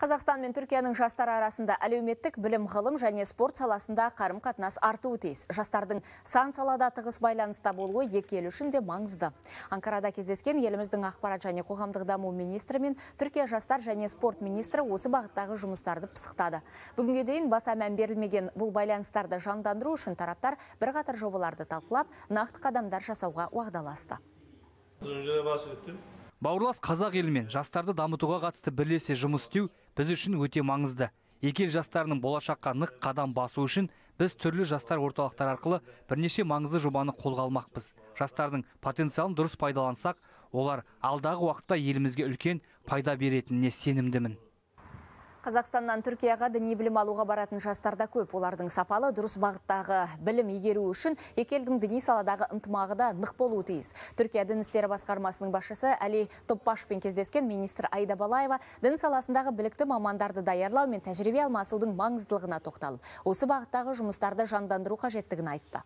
Қазақстан мен Түркияның жастары арасында әлеуметтік білім ғылым және спорт саласында қарым-қатынас артуы тиіс. Жастардың сан салада тығыз байланыста болуы екі ел үшін де маңызды. Анкарада кездескен еліміздің ақпарат және қоғамдық даму министрі мен Түркия жастар және спорт министрі осы бағыттағы жұмыстарды пысықтады. Бүгінге дейін баса мән берілмеген бұл байланыстарды жандандыру үшін тараптар бірқатар жобаларды талқылап, нақты қадамдар жасауға уағдаласты бауырлас қазақ елімен жастарды дамытуға қатысты бірлесе жұмыс істеу біз үшін өте маңызды екі ел жастарының болашаққа нық қадам басу үшін біз түрлі жастар орталықтары арқылы бірнеше маңызды жобаны қолға алмақпыз жастардың потенциалын дұрыс пайдалансақ олар алдағы уақытта елімізге үлкен пайда беретініне сенімдімін Қазақстаннан Түркияға діни білім алуға баратын жастарда көп. Олардың сапалы дұрыс бағыттағы білім егеру үшін екелдің діни саладағы ынтымағы да нық болуы тиіс. Түркия дін істері басқармасының басшысы Әли Топпашпен кездескен министр Айда Балаева дін саласындағы білікті мамандарды даярлау мен тәжірибе алмасудың маңыздылығына тоқталып, осы бағыттағы жұмыстарды жандандыру қажеттігін айтты.